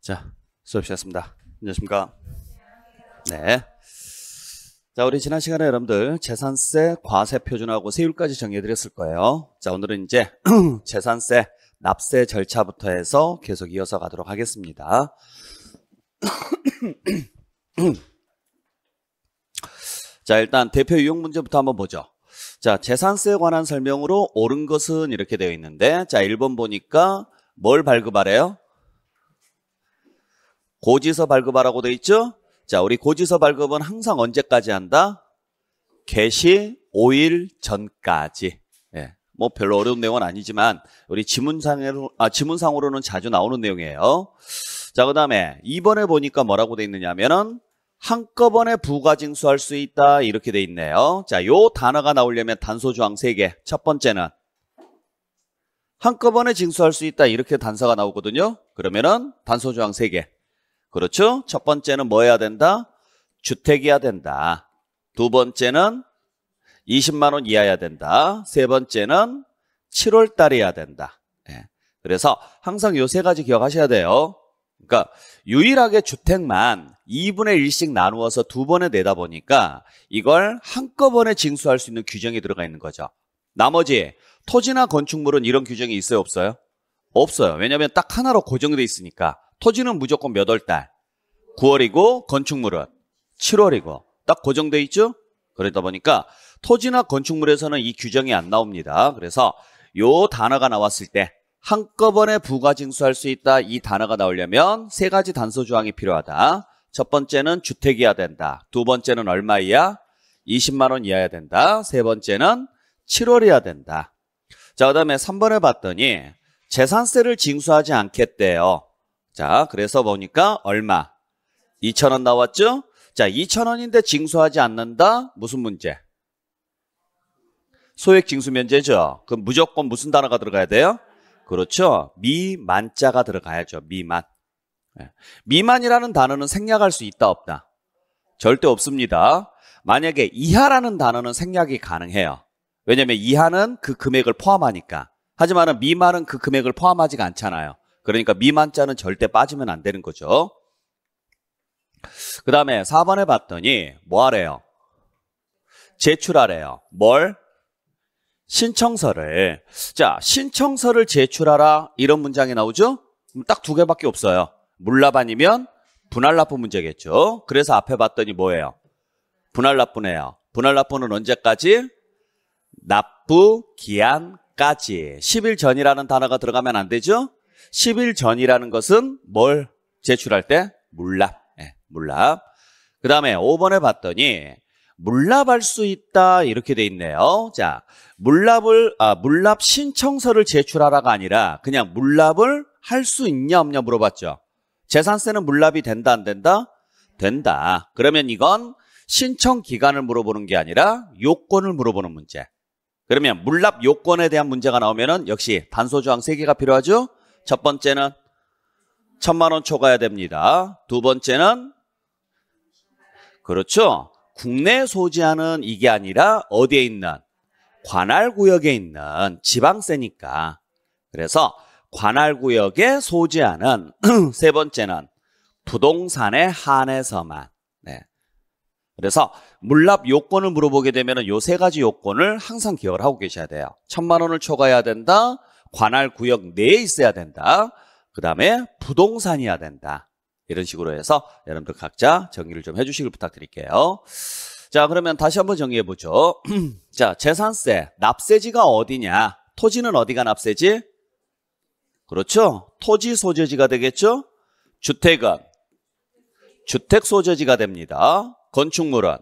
자, 수업 시작했습니다. 안녕하십니까? 네. 자, 우리 지난 시간에 여러분들 재산세, 과세 표준하고 세율까지 정해드렸을 리 거예요. 자, 오늘은 이제 재산세, 납세 절차부터 해서 계속 이어서 가도록 하겠습니다. 자, 일단 대표 유형 문제부터 한번 보죠. 자, 재산세에 관한 설명으로 옳은 것은 이렇게 되어 있는데, 자, 1번 보니까 뭘 발급하래요? 고지서 발급하라고 돼 있죠? 자, 우리 고지서 발급은 항상 언제까지 한다? 개시 5일 전까지. 예. 뭐 별로 어려운 내용은 아니지만 우리 지문상으로 아 지문상으로는 자주 나오는 내용이에요. 자, 그다음에 이번에 보니까 뭐라고 돼 있느냐면은 한꺼번에 부가징수할 수 있다 이렇게 돼 있네요. 자, 요 단어가 나오려면 단서 조항 3개. 첫 번째는 한꺼번에 징수할 수 있다 이렇게 단서가 나오거든요. 그러면은 단서 조항 3개. 그렇죠? 첫 번째는 뭐 해야 된다? 주택이야 된다. 두 번째는 20만 원 이하야 된다. 세 번째는 7월 달이야 된다. 예. 그래서 항상 요 세 가지 기억하셔야 돼요. 그러니까 유일하게 주택만 2분의 1씩 나누어서 두 번에 내다 보니까 이걸 한꺼번에 징수할 수 있는 규정이 들어가 있는 거죠. 나머지 토지나 건축물은 이런 규정이 있어요, 없어요? 없어요. 왜냐하면 딱 하나로 고정돼 있으니까. 토지는 무조건 몇월 달? 9월이고 건축물은 7월이고 딱 고정돼 그 있죠? 그러다 보니까 토지나 건축물에서는 이 규정이 안 나옵니다. 그래서 요 단어가 나왔을 때 한꺼번에 부가 징수할 수 있다 이 단어가 나오려면 세 가지 단서 조항이 필요하다. 첫 번째는 주택이어야 된다. 두 번째는 얼마 이야? 20만 원 이하야 된다. 세 번째는 7월이야 된다. 자, 그다음에 3번을 봤더니 재산세를 징수하지 않겠대요. 자, 그래서 보니까 얼마? 2천원 나왔죠? 자, 2천원인데 징수하지 않는다? 무슨 문제? 소액 징수 면제죠. 그럼 무조건 무슨 단어가 들어가야 돼요? 그렇죠. 미만자가 들어가야죠. 미만. 예. 미만이라는 단어는 생략할 수 있다 없다? 절대 없습니다. 만약에 이하라는 단어는 생략이 가능해요. 왜냐하면 이하는 그 금액을 포함하니까. 하지만 미만은 그 금액을 포함하지가 않잖아요. 그러니까 미만자는 절대 빠지면 안 되는 거죠. 그 다음에 4번에 봤더니 뭐 하래요? 제출하래요. 뭘? 신청서를. 자, 신청서를 제출하라 이런 문장이 나오죠? 딱 두 개밖에 없어요. 물납아니면 분할납부 문제겠죠. 그래서 앞에 봤더니 뭐예요? 분할납부네요. 분할납부는 언제까지? 납부 기한까지. 10일 전이라는 단어가 들어가면 안 되죠? 10일 전이라는 것은 뭘 제출할 때? 물납. 네, 물납. 그 다음에 5번에 봤더니 물납할 수 있다 이렇게 돼 있네요. 자, 물납을 아, 물납 신청서를 제출하라가 아니라 그냥 물납을 할 수 있냐 없냐 물어봤죠. 재산세는 물납이 된다 안 된다? 된다. 그러면 이건 신청 기간을 물어보는 게 아니라 요건을 물어보는 문제. 그러면 물납 요건에 대한 문제가 나오면은 역시 단소 조항 3개가 필요하죠. 첫 번째는 천만 원 초과해야 됩니다. 두 번째는 그렇죠. 국내 소지하는 이게 아니라 어디에 있는 관할 구역에 있는 지방세니까. 그래서 관할 구역에 소지하는 세 번째는 부동산에 한해서만. 네. 그래서 물납 요건을 물어보게 되면 요 세 가지 요건을 항상 기억을 하고 계셔야 돼요. 천만 원을 초과해야 된다. 관할 구역 내에 있어야 된다. 그 다음에 부동산이어야 된다. 이런 식으로 해서 여러분들 각자 정리를 좀 해주시길 부탁드릴게요. 자 그러면 다시 한번 정리해보죠. 자 재산세, 납세지가 어디냐? 토지는 어디가 납세지? 그렇죠. 토지 소재지가 되겠죠? 주택은 주택 소재지가 됩니다. 건축물은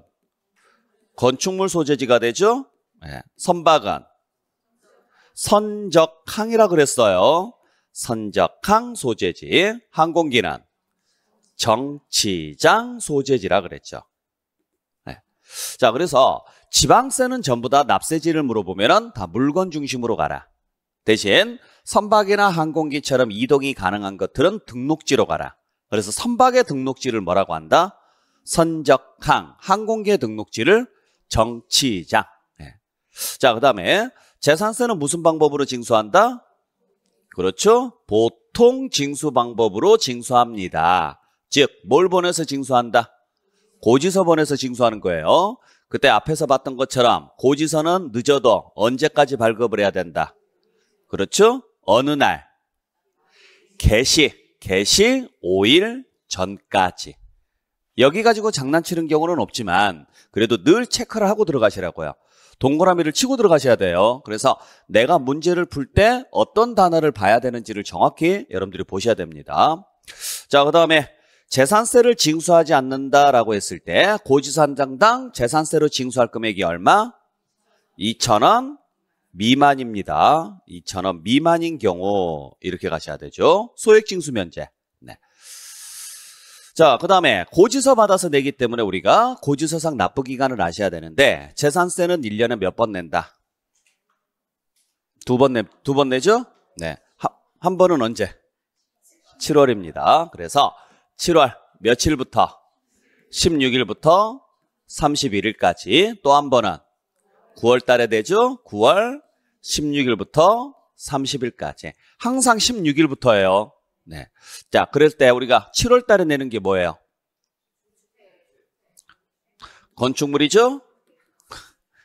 건축물 소재지가 되죠? 네. 선박은 선적항이라 그랬어요. 선적항 소재지, 항공기는 정치장 소재지라 그랬죠. 네. 자, 그래서 지방세는 전부 다 납세지를 물어보면 다 물건 중심으로 가라. 대신 선박이나 항공기처럼 이동이 가능한 것들은 등록지로 가라. 그래서 선박의 등록지를 뭐라고 한다? 선적항, 항공기의 등록지를 정치장. 네. 자, 그 다음에 재산세는 무슨 방법으로 징수한다? 그렇죠? 보통 징수 방법으로 징수합니다. 즉, 뭘 보내서 징수한다? 고지서 보내서 징수하는 거예요. 그때 앞에서 봤던 것처럼 고지서는 늦어도 언제까지 발급을 해야 된다. 그렇죠? 어느 날. 개시, 개시 5일 전까지. 여기 가지고 장난치는 경우는 없지만 그래도 늘 체크를 하고 들어가시라고요. 동그라미를 치고 들어가셔야 돼요. 그래서 내가 문제를 풀 때 어떤 단어를 봐야 되는지를 정확히 여러분들이 보셔야 됩니다. 자, 그 다음에 재산세를 징수하지 않는다라고 했을 때 고지산장당 재산세로 징수할 금액이 얼마? 2천원 미만입니다. 2천원 미만인 경우 이렇게 가셔야 되죠. 소액징수 면제. 자, 그 다음에 고지서 받아서 내기 때문에 우리가 고지서상 납부 기간을 아셔야 되는데 재산세는 1년에 몇 번 낸다? 두 번 내, 두번 내죠? 네. 한, 한 번은 언제? 7월입니다. 그래서 7월 며칠부터? 16일부터 31일까지 또 한 번은 9월 달에 되죠? 9월 16일부터 30일까지. 항상 16일부터예요. 네. 자, 그럴 때 우리가 7월 달에 내는 게 뭐예요? 건축물이죠?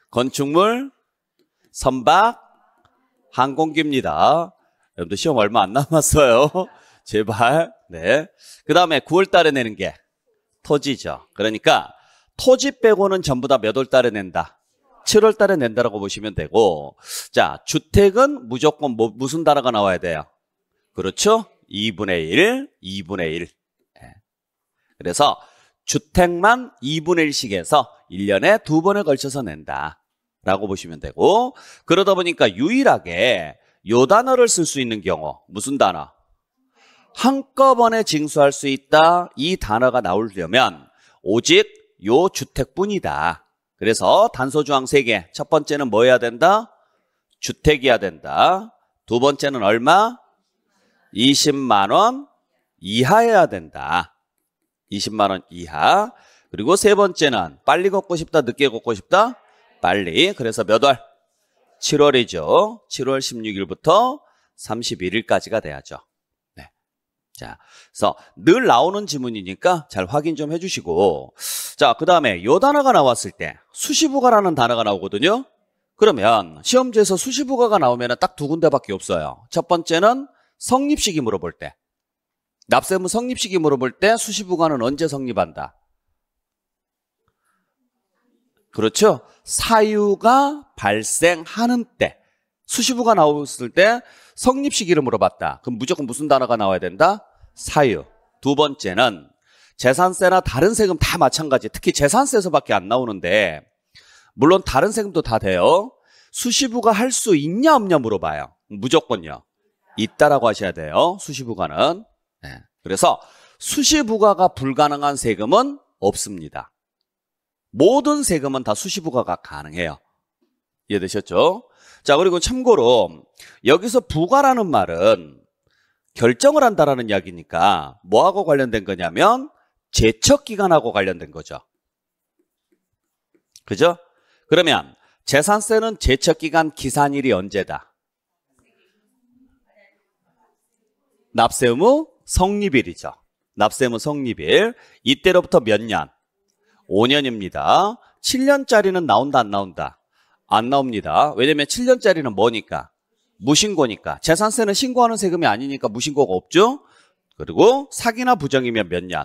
건축물, 선박, 항공기입니다. 여러분들 시험 얼마 안 남았어요. 제발. 네. 그 다음에 9월 달에 내는 게 토지죠. 그러니까 토지 빼고는 전부 다 몇 월 달에 낸다? 7월 달에 낸다라고 보시면 되고. 자, 주택은 무조건 뭐, 무슨 단어가 나와야 돼요? 그렇죠? 2분의 1, 2분의 1. 예. 그래서 주택만 2분의 1씩에서 1년에 두 번에 걸쳐서 낸다라고 보시면 되고 그러다 보니까 유일하게 요 단어를 쓸 수 있는 경우 무슨 단어? 한꺼번에 징수할 수 있다 이 단어가 나오려면 오직 요 주택뿐이다 그래서 단서조항 3개 첫 번째는 뭐 해야 된다? 주택이야 된다 두 번째는 얼마? 20만 원 이하여야 된다. 20만 원 이하. 그리고 세 번째는 빨리 걷고 싶다, 늦게 걷고 싶다? 빨리. 그래서 몇 월? 7월이죠. 7월 16일부터 31일까지가 돼야죠. 네. 자, 그래서 늘 나오는 지문이니까 잘 확인 좀 해주시고 자, 그 다음에 요 단어가 나왔을 때 수시부가라는 단어가 나오거든요. 그러면 시험지에서 수시부가가 나오면 딱 두 군데밖에 없어요. 첫 번째는 성립식이 물어볼 때 납세무 성립식이 물어볼 때 수시부관은 언제 성립한다? 그렇죠? 사유가 발생하는 때 수시부가 나왔을 때 성립 시기를 물어봤다. 그럼 무조건 무슨 단어가 나와야 된다? 사유. 두 번째는 재산세나 다른 세금 다 마찬가지. 특히 재산세에서밖에 안 나오는데 물론 다른 세금도 다 돼요. 수시부가 할 수 있냐 없냐 물어봐요. 무조건요. 있다라고 하셔야 돼요. 수시부과는. 네. 예. 그래서 수시부과가 불가능한 세금은 없습니다. 모든 세금은 다 수시부과가 가능해요. 이해되셨죠? 자 그리고 참고로 여기서 부과라는 말은 결정을 한다라는 이야기니까 뭐하고 관련된 거냐면 제척기간하고 관련된 거죠. 그죠? 그러면 재산세는 제척기간 기산일이 언제다? 납세의무 성립일이죠. 납세의무 성립일. 이때로부터 몇 년? 5년입니다. 7년짜리는 나온다 안 나온다? 안 나옵니다. 왜냐면 7년짜리는 뭐니까? 무신고니까. 재산세는 신고하는 세금이 아니니까 무신고가 없죠. 그리고 사기나 부정이면 몇 년?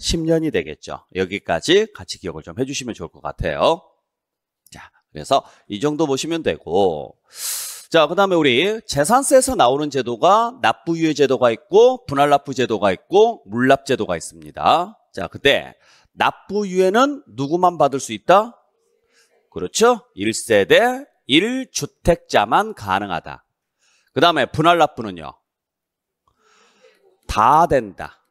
10년이 되겠죠. 여기까지 같이 기억을 좀 해주시면 좋을 것 같아요. 자, 그래서 이 정도 보시면 되고 자, 그 다음에 우리 재산세에서 나오는 제도가 납부유예 제도가 있고 분할납부 제도가 있고 물납 제도가 있습니다. 자, 그때 납부유예는 누구만 받을 수 있다? 그렇죠? 1세대 1주택자만 가능하다. 그 다음에 분할납부는요? 다 된다.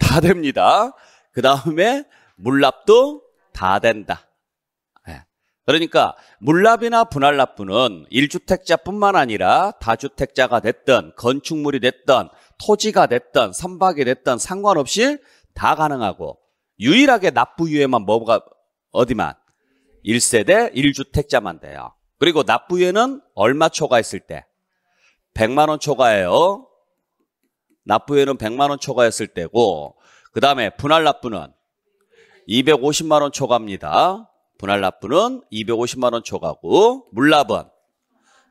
다 됩니다. 그 다음에 물납도 다 된다. 그러니까 물납이나 분할납부는 1주택자뿐만 아니라 다주택자가 됐던 건축물이 됐던 토지가 됐던 선박이 됐던 상관없이 다 가능하고 유일하게 납부유예만 뭐가 어디만 1세대 1주택자만 돼요. 그리고 납부유예는 얼마 초과했을 때 100만 원 초과해요. 납부유예는 100만 원 초과했을 때고 그다음에 분할 납부는 250만 원초과합니다 분할 납부는 250만 원 초과고 물납은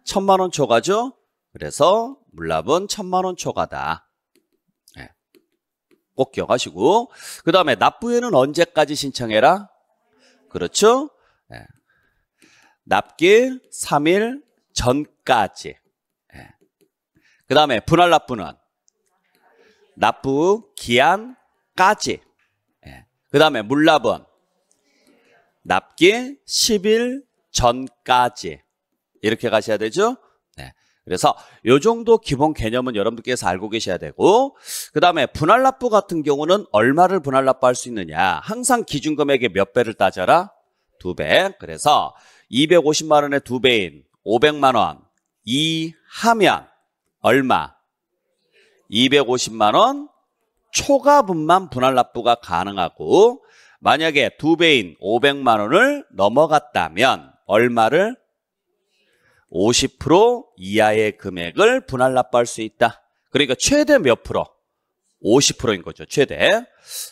1000만 원 초과죠. 그래서 물납은 1000만 원 초과다. 네. 예. 꼭 기억하시고 그 다음에 납부에는 언제까지 신청해라? 그렇죠? 네. 예. 납기 3일 전까지 네. 예. 그 다음에 분할 납부는 납부 기한까지 그 다음에 물납은 납기 10일 전까지 이렇게 가셔야 되죠. 네. 그래서 요 정도 기본 개념은 여러분들께서 알고 계셔야 되고 그 다음에 분할 납부 같은 경우는 얼마를 분할 납부할 수 있느냐 항상 기준금액의 몇 배를 따져라? 두 배. 그래서 250만 원의 두 배인 500만 원 이하면 얼마? 250만 원 초과분만 분할 납부가 가능하고 만약에 두 배인 500만 원을 넘어갔다면 얼마를 50% 이하의 금액을 분할 납부할 수 있다. 그러니까 최대 몇 프로? 50%인 거죠. 최대.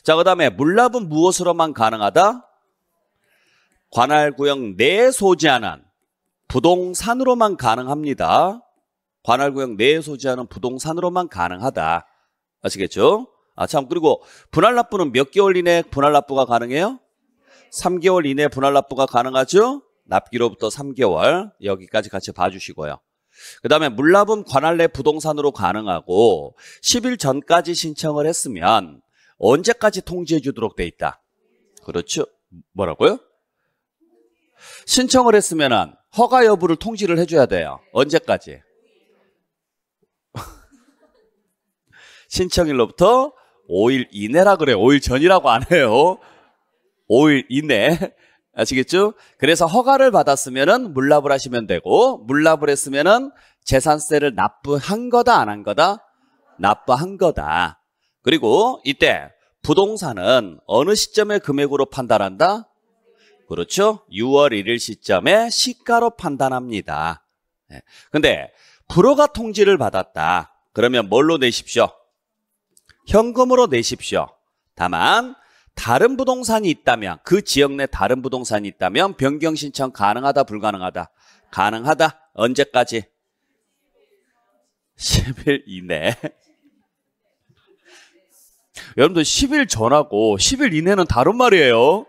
자, 그다음에 물납은 무엇으로만 가능하다? 관할 구역 내 소지하는 부동산으로만 가능합니다. 관할 구역 내 소지하는 부동산으로만 가능하다. 아시겠죠? 아, 참, 그리고 분할 납부는 몇 개월 이내 분할 납부가 가능해요? 3개월 이내 분할 납부가 가능하죠? 납기로부터 3개월 여기까지 같이 봐주시고요. 그 다음에 물납은 관할 내 부동산으로 가능하고 10일 전까지 신청을 했으면 언제까지 통지해 주도록 돼 있다. 그렇죠? 뭐라고요? 신청을 했으면 허가 여부를 통지를 해줘야 돼요. 언제까지? 신청일로부터 5일 이내라 그래. 5일 전이라고 안 해요. 5일 이내. 아시겠죠? 그래서 허가를 받았으면은 물납을 하시면 되고 물납을 했으면은 재산세를 납부한 거다 안 한 거다? 납부한 거다. 그리고 이때 부동산은 어느 시점에 금액으로 판단한다? 그렇죠? 6월 1일 시점에 시가로 판단합니다. 네. 근데 불허가 통지를 받았다. 그러면 뭘로 내십시오? 현금으로 내십시오. 다만 다른 부동산이 있다면 그 지역 내 다른 부동산이 있다면 변경 신청 가능하다 불가능하다. 가능하다. 언제까지? 10일 이내. 여러분들 10일 전하고 10일 이내는 다른 말이에요.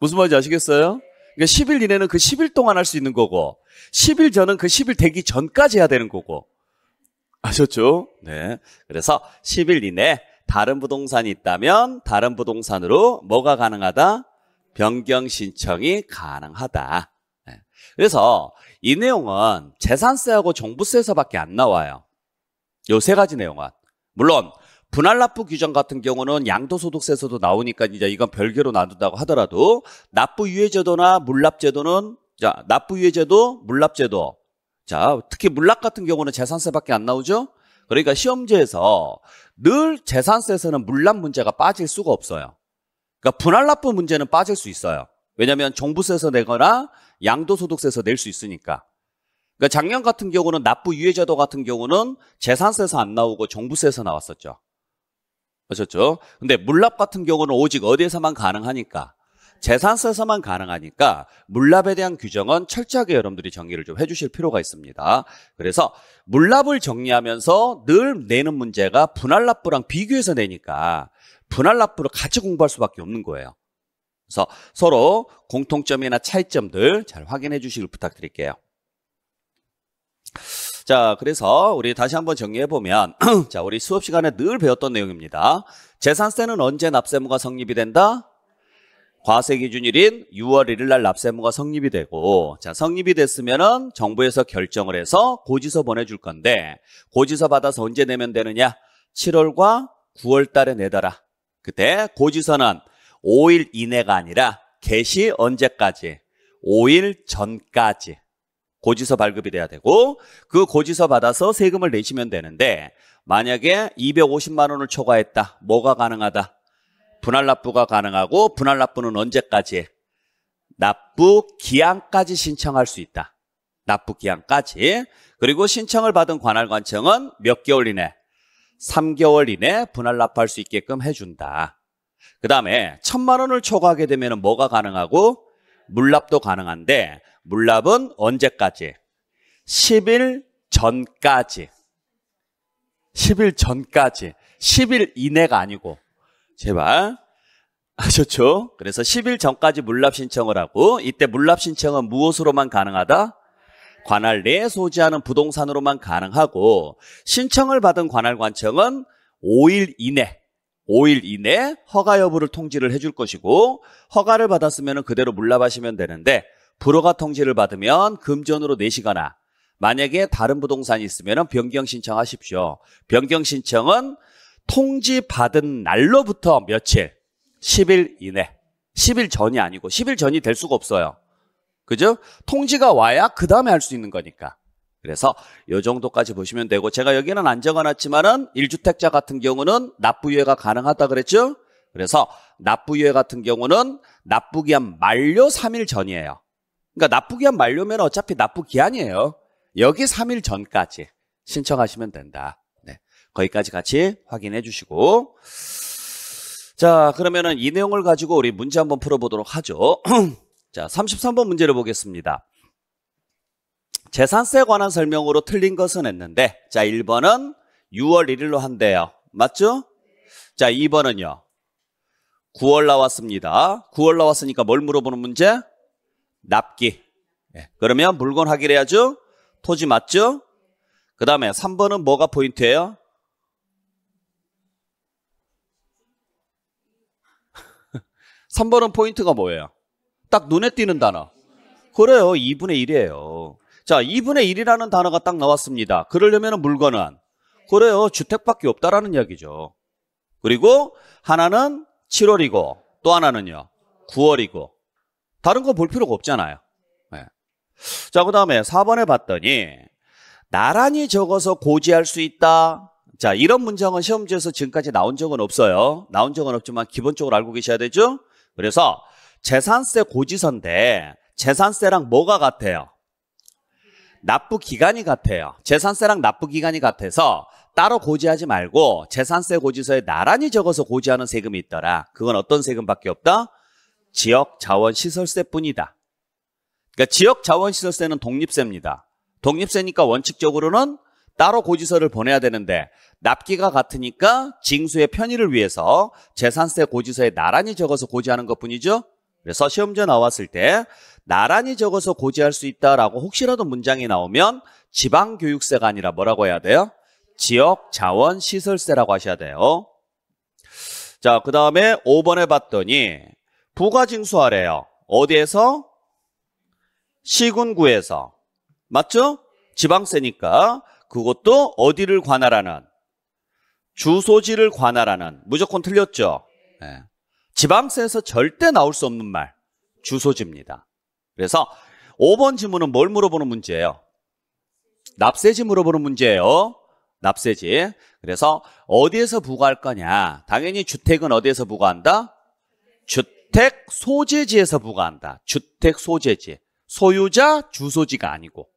무슨 말인지 아시겠어요? 그러니까 10일 이내는 그 10일 동안 할 수 있는 거고 10일 전은 그 10일 되기 전까지 해야 되는 거고 아셨죠? 네. 그래서 10일 이내 다른 부동산이 있다면 다른 부동산으로 뭐가 가능하다? 변경 신청이 가능하다. 네. 그래서 이 내용은 재산세하고 종부세에서밖에 안 나와요. 요 세 가지 내용은. 물론 분할 납부 규정 같은 경우는 양도소득세에서도 나오니까 이제 이건 별개로 나눈다고 하더라도 납부 유예제도나 물납제도는 자 납부 유예제도, 물납제도 자, 특히 물락 같은 경우는 재산세밖에 안 나오죠? 그러니까 시험지에서 늘 재산세에서는 물락 문제가 빠질 수가 없어요. 그러니까 분할납부 문제는 빠질 수 있어요. 왜냐하면 종부세에서 내거나 양도소득세에서 낼 수 있으니까. 그러니까 작년 같은 경우는 납부 유예제도 같은 경우는 재산세에서 안 나오고 종부세에서 나왔었죠. 아셨죠? 근데 물납 같은 경우는 오직 어디에서만 가능하니까. 재산세서만 가능하니까 물납에 대한 규정은 철저하게 여러분들이 정리를 좀 해주실 필요가 있습니다. 그래서 물납을 정리하면서 늘 내는 문제가 분할납부랑 비교해서 내니까 분할납부를 같이 공부할 수밖에 없는 거예요. 그래서 서로 공통점이나 차이점들 잘 확인해 주시길 부탁드릴게요. 자, 그래서 우리 다시 한번 정리해보면 자, 우리 수업 시간에 늘 배웠던 내용입니다. 재산세는 언제 납세무가 성립이 된다? 과세 기준일인 6월 1일 날 납세무가 성립이 되고 자 성립이 됐으면은 정부에서 결정을 해서 고지서 보내줄 건데 고지서 받아서 언제 내면 되느냐 7월과 9월 달에 내더라 그때 고지서는 5일 이내가 아니라 개시 언제까지 5일 전까지 고지서 발급이 돼야 되고 그 고지서 받아서 세금을 내시면 되는데 만약에 250만 원을 초과했다 뭐가 가능하다 분할 납부가 가능하고 분할 납부는 언제까지? 납부 기한까지 신청할 수 있다. 납부 기한까지. 그리고 신청을 받은 관할관청은 몇 개월 이내? 3개월 이내 분할 납부할 수 있게끔 해준다. 그 다음에 천만 원을 초과하게 되면 뭐가 가능하고? 물납도 가능한데 물납은 언제까지? 10일 전까지. 10일 전까지. 10일 이내가 아니고 제발. 아셨죠? 그래서 10일 전까지 물납 신청을 하고 이때 물납 신청은 무엇으로만 가능하다? 관할 내에 소지하는 부동산으로만 가능하고 신청을 받은 관할 관청은 5일 이내 5일 이내 허가 여부를 통지를 해줄 것이고 허가를 받았으면 그대로 물납하시면 되는데 불허가 통지를 받으면 금전으로 내시거나 만약에 다른 부동산이 있으면 변경 신청하십시오. 변경 신청은 통지받은 날로부터 며칠, 10일 이내. 10일 전이 아니고 10일 전이 될 수가 없어요. 그죠? 통지가 와야 그 다음에 할 수 있는 거니까. 그래서 이 정도까지 보시면 되고 제가 여기는 안 적어놨지만은 1주택자 같은 경우는 납부유예가 가능하다 그랬죠? 그래서 납부유예 같은 경우는 납부기한 만료 3일 전이에요. 그러니까 납부기한 만료면 어차피 납부기한이에요. 여기 3일 전까지 신청하시면 된다. 거기까지 같이 확인해 주시고 자 그러면은 이 내용을 가지고 우리 문제 한번 풀어보도록 하죠. 자 33번 문제를 보겠습니다. 재산세에 관한 설명으로 틀린 것은 했는데 자 1번은 6월 1일로 한대요. 맞죠? 자 2번은요. 9월 나왔습니다. 9월 나왔으니까 뭘 물어보는 문제? 납기. 네. 그러면 물건 확인해야죠. 토지 맞죠? 그 다음에 3번은 뭐가 포인트예요? 3번은 포인트가 뭐예요? 딱 눈에 띄는 단어. 그래요. 2분의 1이에요. 자, 2분의 1이라는 단어가 딱 나왔습니다. 그러려면 물건은 그래요. 주택밖에 없다라는 이야기죠. 그리고 하나는 7월이고 또 하나는요. 9월이고 다른 거 볼 필요가 없잖아요. 네. 자, 그 다음에 4번에 봤더니 나란히 적어서 고지할 수 있다. 자, 이런 문장은 시험지에서 지금까지 나온 적은 없어요. 나온 적은 없지만 기본적으로 알고 계셔야 되죠. 그래서 재산세 고지서인데 재산세랑 뭐가 같아요? 납부 기간이 같아요. 재산세랑 납부 기간이 같아서 따로 고지하지 말고 재산세 고지서에 나란히 적어서 고지하는 세금이 있더라. 그건 어떤 세금밖에 없다? 지역 자원 시설세뿐이다. 그러니까 지역 자원 시설세는 독립세입니다. 독립세니까 원칙적으로는 따로 고지서를 보내야 되는데 납기가 같으니까 징수의 편의를 위해서 재산세 고지서에 나란히 적어서 고지하는 것뿐이죠. 그래서 시험지에 나왔을 때 나란히 적어서 고지할 수 있다라고 혹시라도 문장이 나오면 지방교육세가 아니라 뭐라고 해야 돼요? 지역 자원 시설세라고 하셔야 돼요. 자, 그 다음에 5번에 봤더니 부가징수하래요. 어디에서? 시군구에서. 맞죠? 지방세니까 그것도 어디를 관할하는 주소지를 관할하는 무조건 틀렸죠. 네. 지방세에서 절대 나올 수 없는 말 주소지입니다. 그래서 5번 지문은 뭘 물어보는 문제예요? 납세지 물어보는 문제예요. 납세지. 그래서 어디에서 부과할 거냐? 당연히 주택은 어디에서 부과한다? 주택 소재지에서 부과한다. 주택 소재지. 소유자 주소지가 아니고.